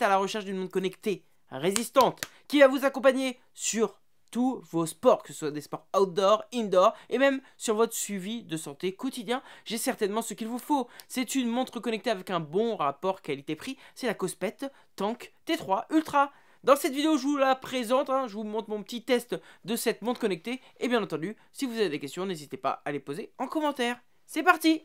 à la recherche d'une montre connectée, résistante, qui va vous accompagner sur tous vos sports, que ce soit des sports outdoor, indoor, et même sur votre suivi de santé quotidien, j'ai certainement ce qu'il vous faut. C'est une montre connectée avec un bon rapport qualité-prix, c'est la Cospet Tank T3 Ultra. Dans cette vidéo, je vous la présente, hein. je vous montre mon petit test de cette montre connectée, et bien entendu, si vous avez des questions, n'hésitez pas à les poser en commentaire. C'est parti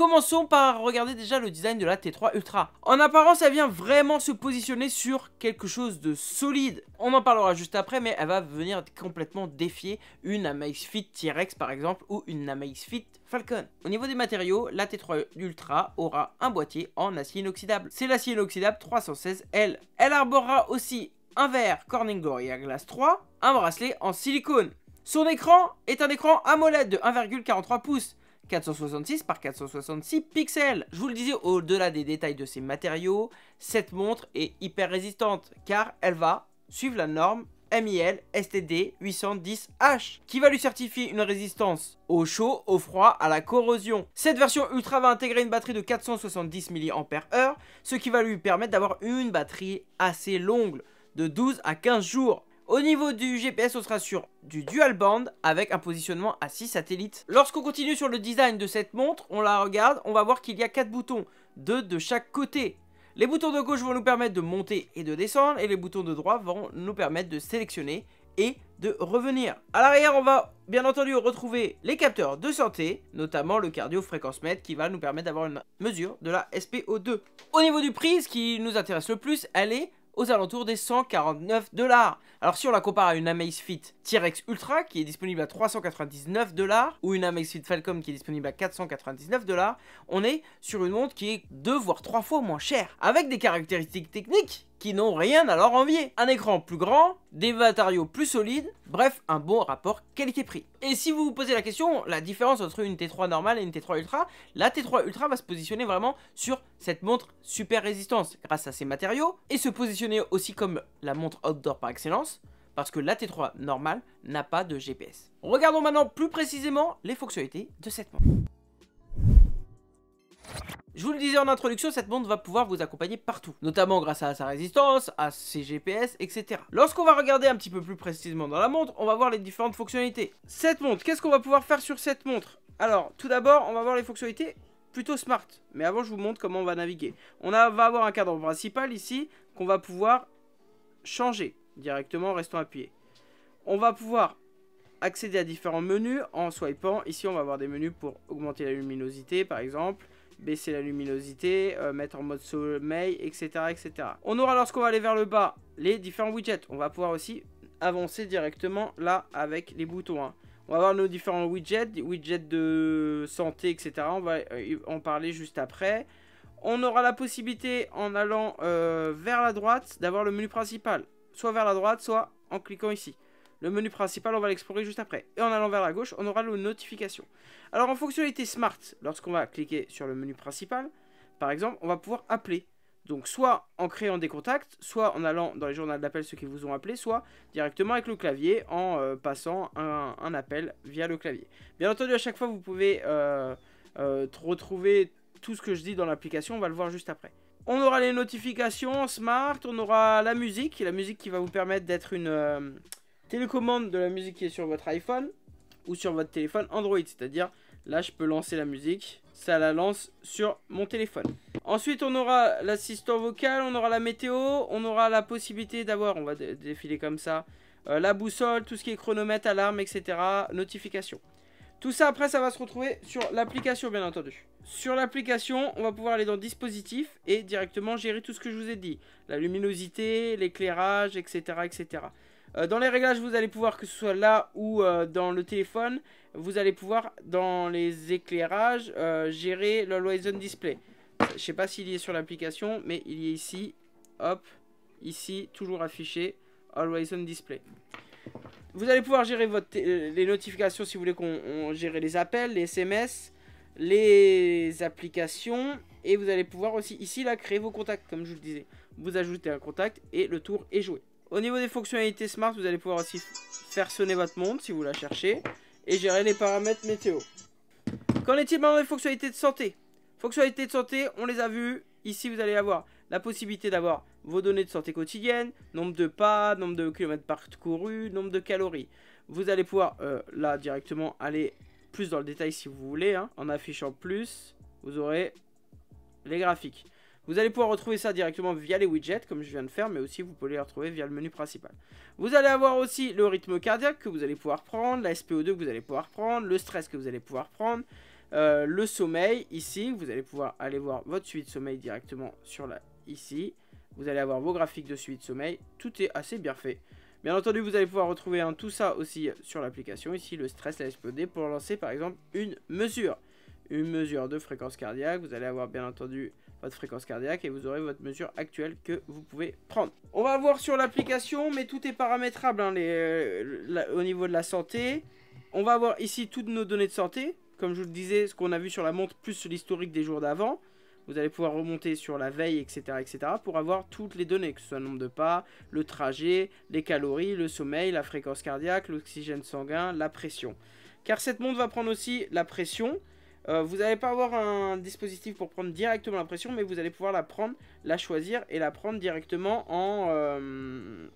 Commençons par regarder déjà le design de la T3 Ultra. En apparence, elle vient vraiment se positionner sur quelque chose de solide. On en parlera juste après, mais elle va venir complètement défier une Amazfit T-Rex par exemple ou une Amazfit Falcon. Au niveau des matériaux, la T3 Ultra aura un boîtier en acier inoxydable. C'est l'acier inoxydable 316L. Elle arborera aussi un verre Corning Gorilla Glass 3, un bracelet en silicone. Son écran est un écran AMOLED de 1,43 pouces 466 par 466 pixels. Je vous le disais, au-delà des détails de ces matériaux, cette montre est hyper résistante car elle va suivre la norme MIL STD 810H qui va lui certifier une résistance au chaud, au froid, à la corrosion. Cette version ultra va intégrer une batterie de 470 mAh, ce qui va lui permettre d'avoir une batterie assez longue de 12 à 15 jours. Au niveau du GPS, on sera sur du dual band avec un positionnement à 6 satellites. Lorsqu'on continue sur le design de cette montre, on la regarde, on va voir qu'il y a 4 boutons, 2 de chaque côté. Les boutons de gauche vont nous permettre de monter et de descendre et les boutons de droite vont nous permettre de sélectionner et de revenir. À l'arrière, on va bien entendu retrouver les capteurs de santé, notamment le cardio-fréquence-mètre qui va nous permettre d'avoir une mesure de la SPO2. Au niveau du prix, ce qui nous intéresse le plus, elle est aux alentours des 149 dollars. Alors si on la compare à une Amazfit T-Rex Ultra qui est disponible à 399 dollars ou une Amazfit Falcom qui est disponible à 499 dollars, on est sur une montre qui est deux voire trois fois moins chère avec des caractéristiques techniques qui n'ont rien à leur envier. Un écran plus grand, des matériaux plus solides, bref, un bon rapport qualité-prix. Et si vous vous posez la question, la différence entre une T3 normale et une T3 Ultra, la T3 Ultra va se positionner vraiment sur cette montre super résistance grâce à ses matériaux et se positionner aussi comme la montre outdoor par excellence parce que la T3 normale n'a pas de GPS. Regardons maintenant plus précisément les fonctionnalités de cette montre. Je vous le disais en introduction, cette montre va pouvoir vous accompagner partout, notamment grâce à sa résistance, à ses GPS, etc. Lorsqu'on va regarder un petit peu plus précisément dans la montre, on va voir les différentes fonctionnalités. Cette montre, qu'est-ce qu'on va pouvoir faire sur cette montre Alors, tout d'abord, on va voir les fonctionnalités plutôt smart. Mais avant, je vous montre comment on va naviguer. On va avoir un cadre principal ici qu'on va pouvoir changer directement en restant appuyé. On va pouvoir accéder à différents menus en swipant. Ici, on va avoir des menus pour augmenter la luminosité, par exemple baisser la luminosité, euh, mettre en mode sommeil, etc., etc. On aura lorsqu'on va aller vers le bas les différents widgets. On va pouvoir aussi avancer directement là avec les boutons. Hein. On va avoir nos différents widgets, widgets de santé, etc. On va euh, en parler juste après. On aura la possibilité en allant euh, vers la droite d'avoir le menu principal, soit vers la droite, soit en cliquant ici. Le menu principal, on va l'explorer juste après. Et en allant vers la gauche, on aura les notifications. Alors en fonctionnalité Smart, lorsqu'on va cliquer sur le menu principal, par exemple, on va pouvoir appeler. Donc soit en créant des contacts, soit en allant dans les journaux d'appel ceux qui vous ont appelé, soit directement avec le clavier en euh, passant un, appel via le clavier. Bien entendu, à chaque fois, vous pouvez euh, euh, retrouver tout ce que je dis dans l'application, on va le voir juste après. On aura les notifications smart, on aura la musique, la musique qui va vous permettre d'être une télécommande de la musique qui est sur votre iPhone ou sur votre téléphone Android. C'est-à-dire, là, je peux lancer la musique, ça la lance sur mon téléphone. Ensuite, on aura l'assistant vocal, on aura la météo, on aura la possibilité d'avoir, on va défiler comme ça, euh, la boussole, tout ce qui est chronomètre, alarme, etc., notification. Tout ça, après, ça va se retrouver sur l'application, bien entendu. Sur l'application, on va pouvoir aller dans dispositif et directement gérer tout ce que je vous ai dit. La luminosité, l'éclairage, etc., etc. Euh, dans les réglages, vous allez pouvoir, que ce soit là ou euh, dans le téléphone, vous allez pouvoir, dans les éclairages, euh, gérer le on Display. Je sais pas s'il y est sur l'application, mais il y est ici. Hop, ici, toujours affiché, Always on Display. Vous allez pouvoir gérer votre les notifications si vous voulez qu'on gère les appels, les SMS, les applications. Et vous allez pouvoir aussi ici là créer vos contacts, comme je vous le disais. Vous ajoutez un contact et le tour est joué. Au niveau des fonctionnalités smart, vous allez pouvoir aussi faire sonner votre montre si vous la cherchez et gérer les paramètres météo. Qu'en est-il maintenant des fonctionnalités de santé Fonctionnalités de santé, on les a vues. Ici, vous allez avoir la possibilité d'avoir vos données de santé quotidienne, nombre de pas, nombre de kilomètres parcourus, nombre de calories. Vous allez pouvoir, euh, là, directement aller plus dans le détail si vous voulez. Hein. En affichant plus, vous aurez les graphiques. Vous allez pouvoir retrouver ça directement via les widgets, comme je viens de faire, mais aussi vous pouvez les retrouver via le menu principal. Vous allez avoir aussi le rythme cardiaque que vous allez pouvoir prendre, la SPO2 que vous allez pouvoir prendre, le stress que vous allez pouvoir prendre, euh, le sommeil ici. Vous allez pouvoir aller voir votre suivi de sommeil directement sur la ici. Vous allez avoir vos graphiques de suivi de sommeil. Tout est assez bien fait. Bien entendu, vous allez pouvoir retrouver tout ça aussi sur l'application. Ici, le stress, la SPO2 pour lancer par exemple une mesure. Une mesure de fréquence cardiaque. Vous allez avoir bien entendu votre fréquence cardiaque et vous aurez votre mesure actuelle que vous pouvez prendre. On va voir sur l'application, mais tout est paramétrable hein, euh, au niveau de la santé. On va avoir ici toutes nos données de santé, comme je vous le disais, ce qu'on a vu sur la montre, plus l'historique des jours d'avant. Vous allez pouvoir remonter sur la veille, etc., etc., pour avoir toutes les données, que ce soit le nombre de pas, le trajet, les calories, le sommeil, la fréquence cardiaque, l'oxygène sanguin, la pression. Car cette montre va prendre aussi la pression, euh, vous n'allez pas avoir un dispositif pour prendre directement la pression, mais vous allez pouvoir la prendre, la choisir et la prendre directement en, euh,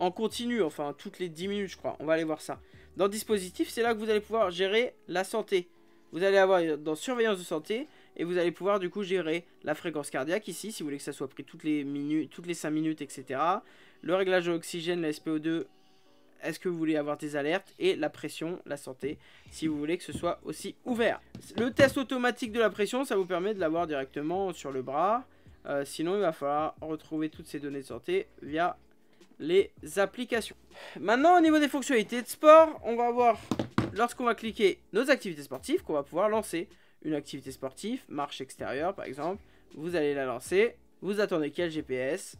en continu, enfin toutes les 10 minutes je crois. On va aller voir ça. Dans dispositif, c'est là que vous allez pouvoir gérer la santé. Vous allez avoir euh, dans surveillance de santé et vous allez pouvoir du coup gérer la fréquence cardiaque ici, si vous voulez que ça soit pris toutes les, minutes, toutes les 5 minutes, etc. Le réglage de oxygène, la SPO2, est-ce que vous voulez avoir des alertes et la pression, la santé, si vous voulez que ce soit aussi ouvert. Le test automatique de la pression, ça vous permet de l'avoir directement sur le bras. Euh, sinon, il va falloir retrouver toutes ces données de santé via les applications. Maintenant, au niveau des fonctionnalités de sport, on va voir lorsqu'on va cliquer nos activités sportives, qu'on va pouvoir lancer une activité sportive, marche extérieure par exemple. Vous allez la lancer, vous attendez qu'elle GPS,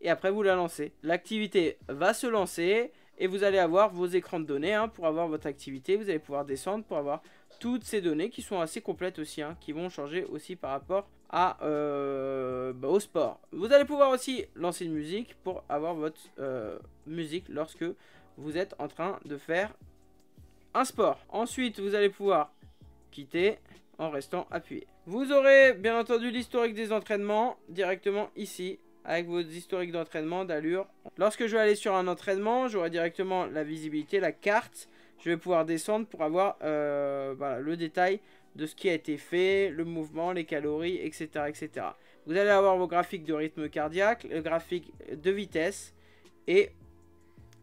et après vous la lancez. L'activité va se lancer, et vous allez avoir vos écrans de données hein, pour avoir votre activité. Vous allez pouvoir descendre pour avoir toutes ces données qui sont assez complètes aussi, hein, qui vont changer aussi par rapport à, euh, bah, au sport. Vous allez pouvoir aussi lancer une musique pour avoir votre euh, musique lorsque vous êtes en train de faire un sport. Ensuite, vous allez pouvoir quitter en restant appuyé. Vous aurez bien entendu l'historique des entraînements directement ici avec vos historiques d'entraînement, d'allure. Lorsque je vais aller sur un entraînement, j'aurai directement la visibilité, la carte. Je vais pouvoir descendre pour avoir euh, le détail de ce qui a été fait, le mouvement, les calories, etc. etc. Vous allez avoir vos graphiques de rythme cardiaque, le graphique de vitesse et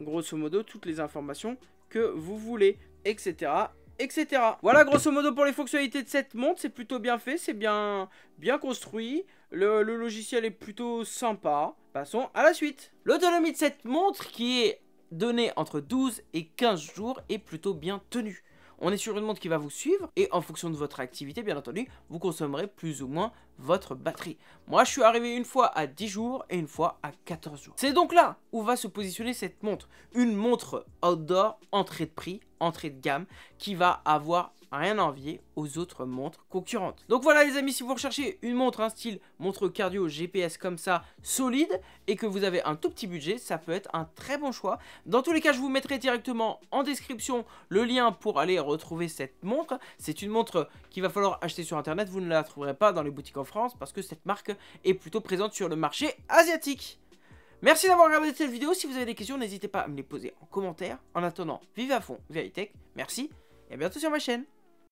grosso modo toutes les informations que vous voulez, etc. etc. Voilà grosso modo pour les fonctionnalités de cette montre, c'est plutôt bien fait, c'est bien, bien construit. Le, logiciel est plutôt sympa. Passons à la suite. L'autonomie de cette montre qui est donnée entre 12 et 15 jours est plutôt bien tenue. On est sur une montre qui va vous suivre et en fonction de votre activité, bien entendu, vous consommerez plus ou moins votre batterie. Moi, je suis arrivé une fois à 10 jours et une fois à 14 jours. C'est donc là où va se positionner cette montre. Une montre outdoor, entrée de prix, entrée de gamme, qui va avoir rien à envier aux autres montres concurrentes. Donc voilà les amis, si vous recherchez une montre, un style montre cardio GPS comme ça, solide, et que vous avez un tout petit budget, ça peut être un très bon choix. Dans tous les cas, je vous mettrai directement en description le lien pour aller retrouver cette montre. C'est une montre qu'il va falloir acheter sur internet, vous ne la trouverez pas dans les boutiques en France, parce que cette marque est plutôt présente sur le marché asiatique. Merci d'avoir regardé cette vidéo. Si vous avez des questions, n'hésitez pas à me les poser en commentaire. En attendant, vive à fond, Veritech, Merci et à bientôt sur ma chaîne.